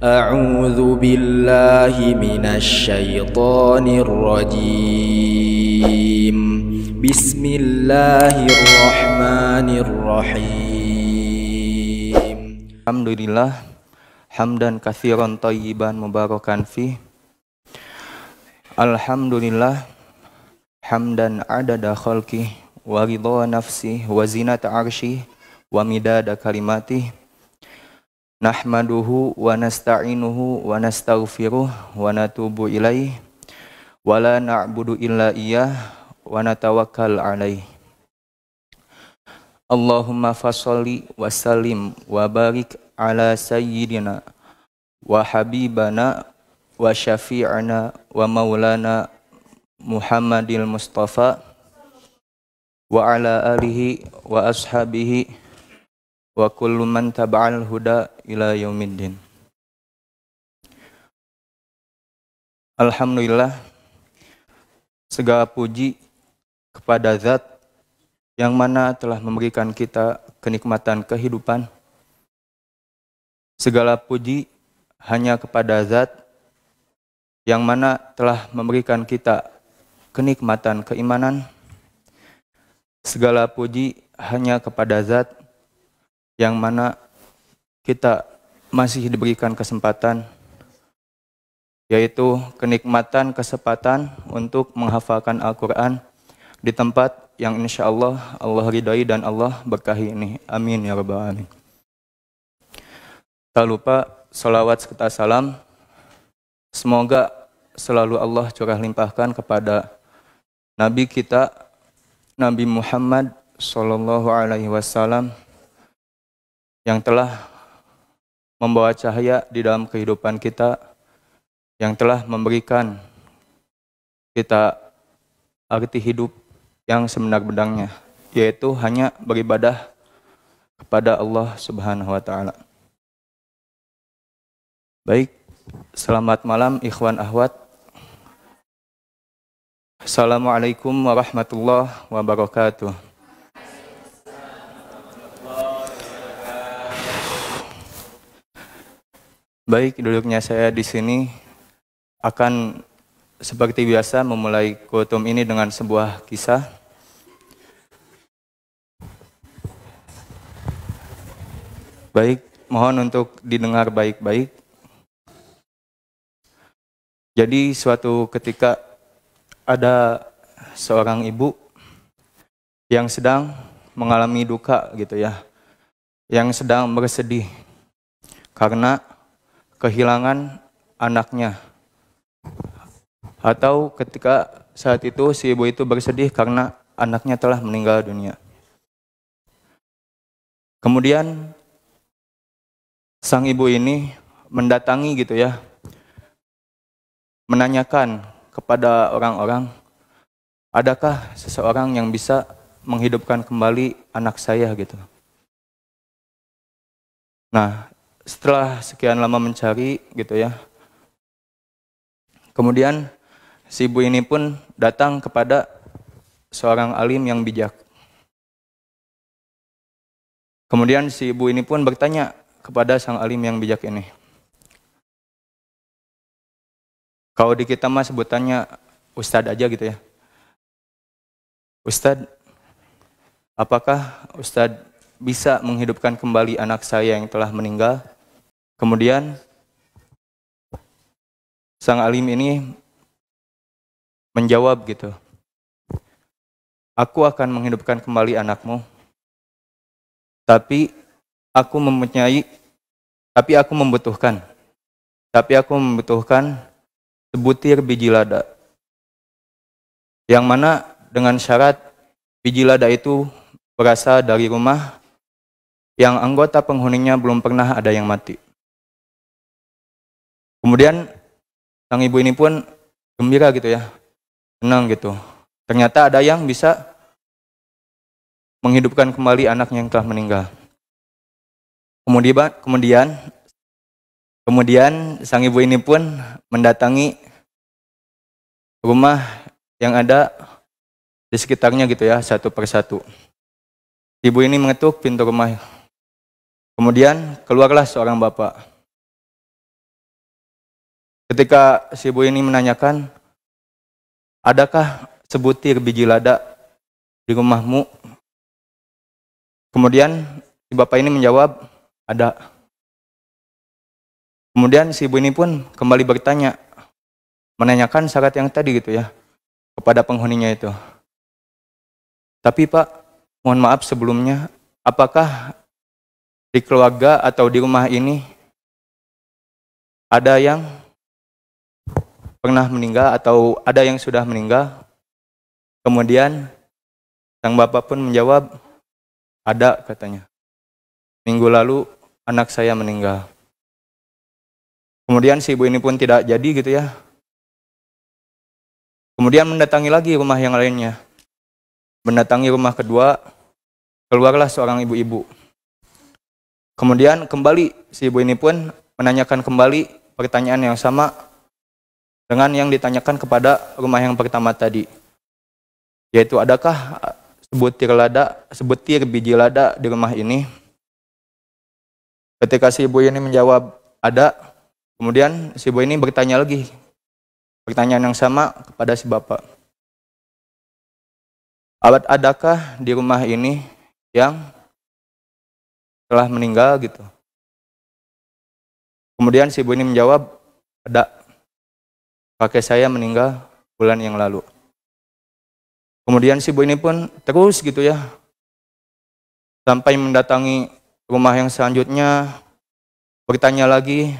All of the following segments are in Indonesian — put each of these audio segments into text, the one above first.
Aguhul bil Allah min al Bismillahirrahmanirrahim. Alhamdulillah, hamdan kasiron taqiban mubarakan fi. Alhamdulillah hamdan adada khalqih wa ridha nafsih wa zinata arshih wa midada kalimatih Nahmaduhu wa nasta'inuhu wa nastaghfiruh wa natubu ilaih wa la na'budu illa iyyah wa natawakkal alaih Allahumma fasalli wa sallim wa barik ala sayyidina wa habibana wa syafi'ana wa maulana Muhammadil Mustafa wa ala alihi wa ashabihi wa kullu man taba'al huda ila yaumiddin. Alhamdulillah segala puji kepada zat yang mana telah memberikan kita kenikmatan kehidupan. Segala puji hanya kepada zat yang mana telah memberikan kita kenikmatan keimanan. Segala puji hanya kepada zat yang mana kita masih diberikan kesempatan yaitu kenikmatan kesempatan untuk menghafalkan Al-Quran di tempat yang insya Allah Allah ridai dan Allah berkahi ini. Amin ya Rabbal Alamin. Tak lupa salawat serta salam. Semoga selalu Allah curah limpahkan kepada Nabi kita Nabi Muhammad Sallallahu Alaihi Wasallam yang telah membawa cahaya di dalam kehidupan kita, yang telah memberikan kita arti hidup yang sebenar-benarnya, yaitu hanya beribadah kepada Allah Subhanahu wa Ta'ala. Baik, selamat malam, ikhwan ahwat. Assalamualaikum warahmatullahi wabarakatuh. Baik, duduknya saya di sini akan seperti biasa memulai kutum ini dengan sebuah kisah. Baik, mohon untuk didengar baik-baik. Jadi suatu ketika ada seorang ibu yang sedang mengalami duka gitu ya, yang sedang bersedih karena kehilangan anaknya. Atau ketika saat itu si ibu itu bersedih karena anaknya telah meninggal dunia. Kemudian sang ibu ini mendatangi gitu ya, menanyakan kepada orang-orang, adakah seseorang yang bisa menghidupkan kembali anak saya gitu. Nah, setelah sekian lama mencari gitu ya. Kemudian si ibu ini pun datang kepada seorang alim yang bijak. Kemudian si ibu ini pun bertanya kepada sang alim yang bijak ini. Kalau di kita mah sebutannya Ustad aja gitu ya. Ustad, apakah Ustad bisa menghidupkan kembali anak saya yang telah meninggal? Kemudian sang alim ini menjawab gitu. Aku akan menghidupkan kembali anakmu. Tapi aku mempunyai tapi aku membutuhkan. Tapi aku membutuhkan sebutir biji lada. Yang mana dengan syarat biji lada itu berasal dari rumah yang anggota penghuninya belum pernah ada yang mati. Kemudian sang ibu ini pun gembira gitu ya, senang gitu. Ternyata ada yang bisa menghidupkan kembali anaknya yang telah meninggal. Kemudian, kemudian Kemudian sang ibu ini pun mendatangi rumah yang ada di sekitarnya gitu ya, satu persatu. Ibu ini mengetuk pintu rumah. Kemudian keluarlah seorang bapak. Ketika si ibu ini menanyakan, adakah sebutir biji lada di rumahmu? Kemudian si bapak ini menjawab, ada. Kemudian si ibu ini pun kembali bertanya, menanyakan syarat yang tadi gitu ya, kepada penghuninya itu. Tapi Pak, mohon maaf sebelumnya, apakah di keluarga atau di rumah ini ada yang pernah meninggal atau ada yang sudah meninggal? Kemudian sang bapak pun menjawab, ada katanya. Minggu lalu anak saya meninggal. Kemudian si ibu ini pun tidak jadi gitu ya. Kemudian mendatangi lagi rumah yang lainnya. Mendatangi rumah kedua, keluarlah seorang ibu-ibu. Kemudian kembali si ibu ini pun menanyakan kembali pertanyaan yang sama dengan yang ditanyakan kepada rumah yang pertama tadi. Yaitu adakah sebutir lada, sebutir biji lada di rumah ini? Ketika si ibu ini menjawab ada, Kemudian si boy ini bertanya lagi, pertanyaan yang sama kepada si bapak. Abad adakah di rumah ini yang telah meninggal gitu? Kemudian si ibu ini menjawab, ada. Pakai saya meninggal bulan yang lalu. Kemudian si ibu ini pun terus gitu ya. Sampai mendatangi rumah yang selanjutnya, bertanya lagi,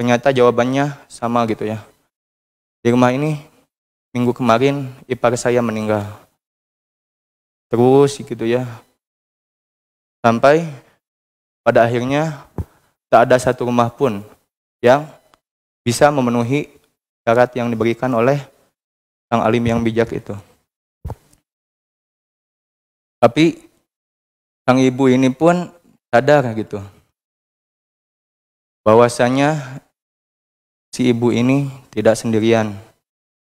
Ternyata jawabannya sama gitu ya. Di rumah ini, minggu kemarin ipar saya meninggal. Terus gitu ya. Sampai pada akhirnya tak ada satu rumah pun yang bisa memenuhi syarat yang diberikan oleh sang alim yang bijak itu. Tapi sang ibu ini pun sadar gitu bahwasanya si ibu ini tidak sendirian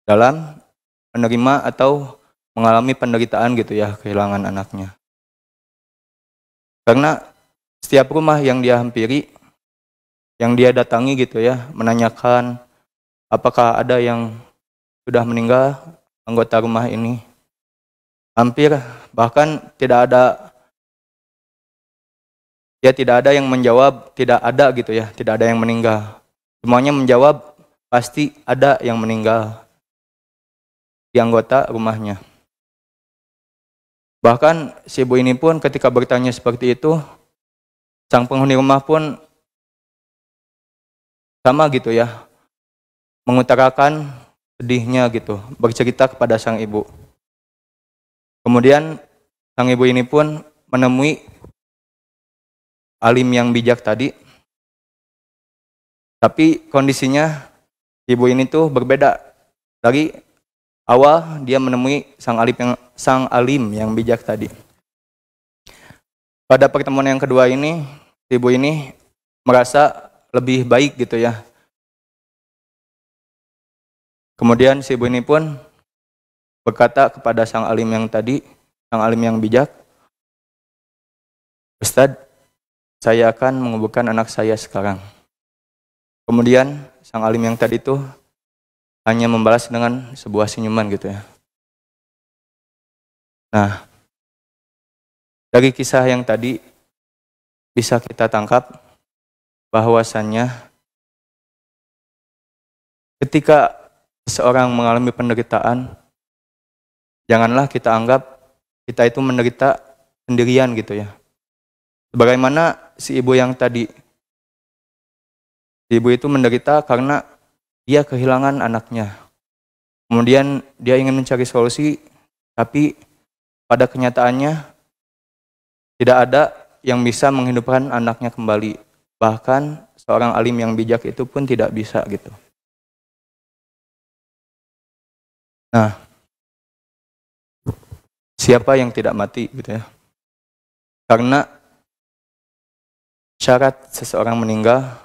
dalam menerima atau mengalami penderitaan gitu ya kehilangan anaknya. Karena setiap rumah yang dia hampiri, yang dia datangi gitu ya, menanyakan apakah ada yang sudah meninggal anggota rumah ini. Hampir bahkan tidak ada ya tidak ada yang menjawab, tidak ada gitu ya, tidak ada yang meninggal. Semuanya menjawab, pasti ada yang meninggal di anggota rumahnya. Bahkan si ibu ini pun ketika bertanya seperti itu, sang penghuni rumah pun sama gitu ya, mengutarakan sedihnya gitu, bercerita kepada sang ibu. Kemudian sang ibu ini pun menemui alim yang bijak tadi tapi kondisinya ibu ini tuh berbeda dari awal dia menemui sang alim yang sang alim yang bijak tadi. Pada pertemuan yang kedua ini, ibu ini merasa lebih baik gitu ya. Kemudian si ibu ini pun berkata kepada sang alim yang tadi, sang alim yang bijak, Ustadz, saya akan menguburkan anak saya sekarang. Kemudian sang alim yang tadi itu hanya membalas dengan sebuah senyuman gitu ya. Nah, dari kisah yang tadi bisa kita tangkap bahwasannya ketika seorang mengalami penderitaan, janganlah kita anggap kita itu menderita sendirian gitu ya. Sebagaimana si ibu yang tadi Ibu itu menderita karena dia kehilangan anaknya. Kemudian dia ingin mencari solusi, tapi pada kenyataannya tidak ada yang bisa menghidupkan anaknya kembali. Bahkan seorang alim yang bijak itu pun tidak bisa gitu. Nah, siapa yang tidak mati gitu ya? Karena syarat seseorang meninggal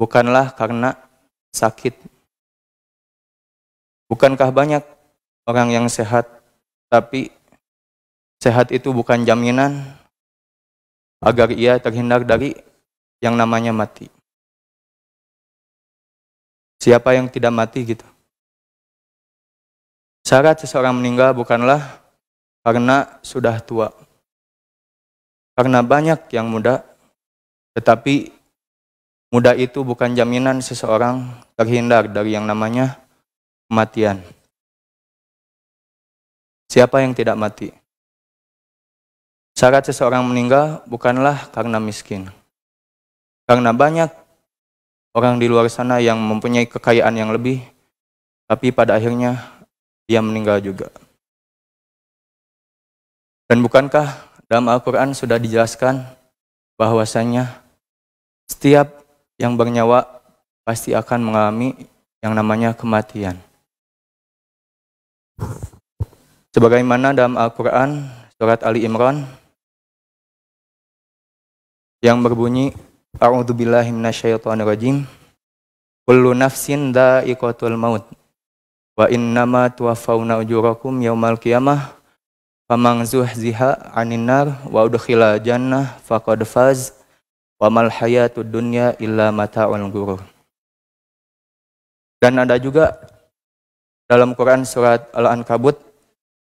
bukanlah karena sakit. Bukankah banyak orang yang sehat, tapi sehat itu bukan jaminan agar ia terhindar dari yang namanya mati. Siapa yang tidak mati gitu? Syarat seseorang meninggal bukanlah karena sudah tua. Karena banyak yang muda, tetapi Muda itu bukan jaminan seseorang terhindar dari yang namanya kematian. Siapa yang tidak mati? Syarat seseorang meninggal bukanlah karena miskin. Karena banyak orang di luar sana yang mempunyai kekayaan yang lebih, tapi pada akhirnya dia meninggal juga. Dan bukankah dalam Al-Quran sudah dijelaskan bahwasanya setiap yang bernyawa pasti akan mengalami yang namanya kematian. Sebagaimana dalam Al-Quran, surat Ali Imran, yang berbunyi, A'udzubillahiminasyaitonirrojim, Kullu nafsin da'iqatul maut, wa innama tuwafawna ujurakum yaumal qiyamah, Famang zuhziha aninar wa udkhila jannah faqad faz Wa mal hayatud dunya illa mata'ul gurur. Dan ada juga dalam Quran surat Al-Ankabut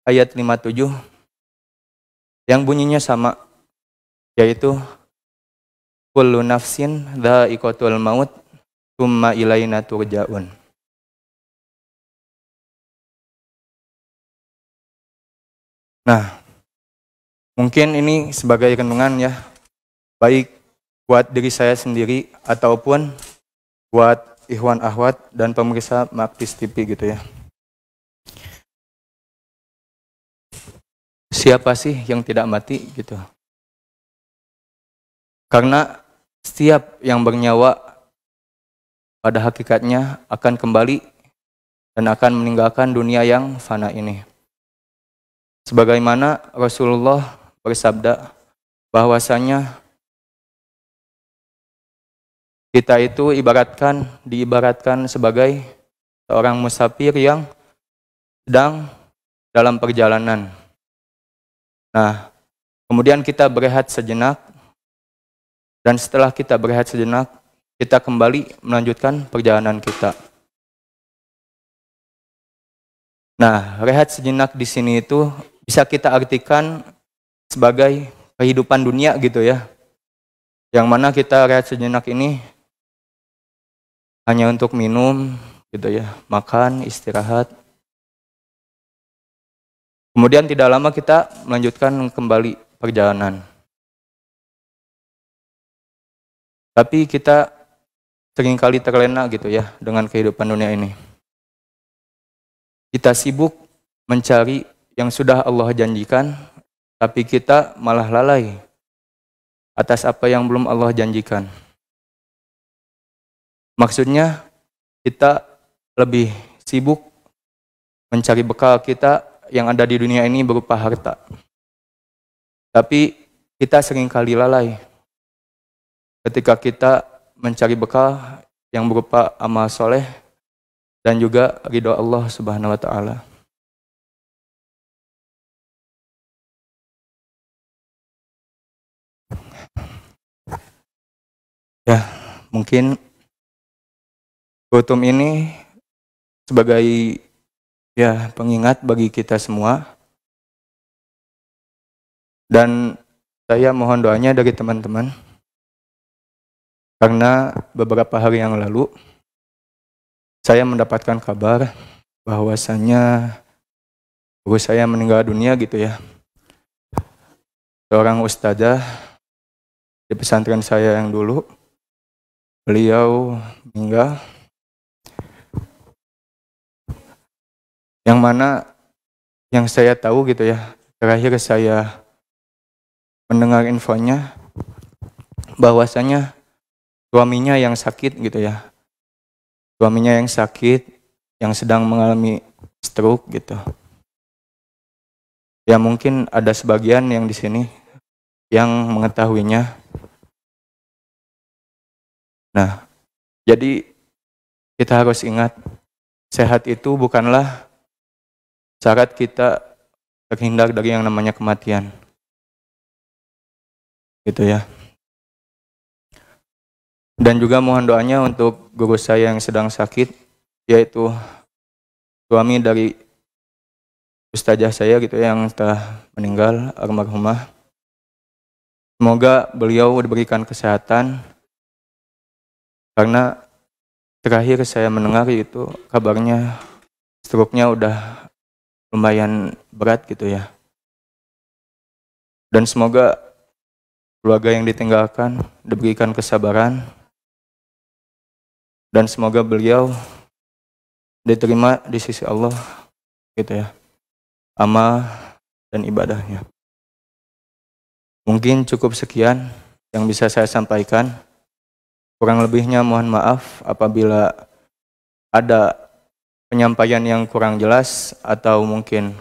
ayat 57 yang bunyinya sama yaitu kullu nafsin dha'iqatul maut thumma ilaina turja'un. Nah, mungkin ini sebagai renungan ya, baik buat diri saya sendiri ataupun buat Ikhwan Ahwat dan pemirsa Maktis TV gitu ya. Siapa sih yang tidak mati gitu? Karena setiap yang bernyawa pada hakikatnya akan kembali dan akan meninggalkan dunia yang fana ini. Sebagaimana Rasulullah bersabda bahwasanya kita itu ibaratkan, diibaratkan sebagai seorang musafir yang sedang dalam perjalanan. Nah, kemudian kita berehat sejenak, dan setelah kita berehat sejenak, kita kembali melanjutkan perjalanan kita. Nah, rehat sejenak di sini itu bisa kita artikan sebagai kehidupan dunia gitu ya. Yang mana kita rehat sejenak ini hanya untuk minum gitu ya, makan, istirahat. Kemudian tidak lama kita melanjutkan kembali perjalanan. Tapi kita seringkali terlena gitu ya dengan kehidupan dunia ini. Kita sibuk mencari yang sudah Allah janjikan, tapi kita malah lalai atas apa yang belum Allah janjikan. Maksudnya kita lebih sibuk mencari bekal kita yang ada di dunia ini berupa harta. Tapi kita seringkali lalai ketika kita mencari bekal yang berupa amal soleh dan juga ridho Allah Subhanahu wa Ta'ala. Ya, mungkin Kutum ini sebagai ya pengingat bagi kita semua. Dan saya mohon doanya dari teman-teman. Karena beberapa hari yang lalu saya mendapatkan kabar bahwasanya guru saya meninggal dunia gitu ya. Seorang ustazah di pesantren saya yang dulu beliau meninggal Yang mana yang saya tahu gitu ya, terakhir saya mendengar infonya bahwasanya suaminya yang sakit gitu ya. Suaminya yang sakit yang sedang mengalami stroke gitu. Ya mungkin ada sebagian yang di sini yang mengetahuinya. Nah, jadi kita harus ingat sehat itu bukanlah syarat kita terhindar dari yang namanya kematian. Gitu ya. Dan juga mohon doanya untuk guru saya yang sedang sakit, yaitu suami dari ustazah saya gitu ya, yang telah meninggal almarhumah. Semoga beliau diberikan kesehatan karena terakhir saya mendengar itu kabarnya struknya udah lumayan berat gitu ya. Dan semoga keluarga yang ditinggalkan diberikan kesabaran dan semoga beliau diterima di sisi Allah gitu ya. Amal dan ibadahnya. Mungkin cukup sekian yang bisa saya sampaikan. Kurang lebihnya mohon maaf apabila ada penyampaian yang kurang jelas atau mungkin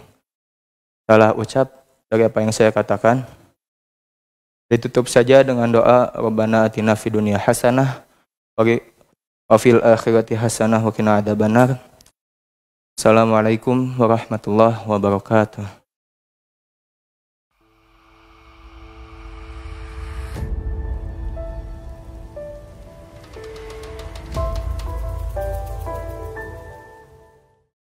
salah ucap dari apa yang saya katakan. Ditutup saja dengan doa Rabbana atina fid dunya hasanah wa fil akhirati hasanah wa qina adzabannar. Assalamualaikum warahmatullahi wabarakatuh.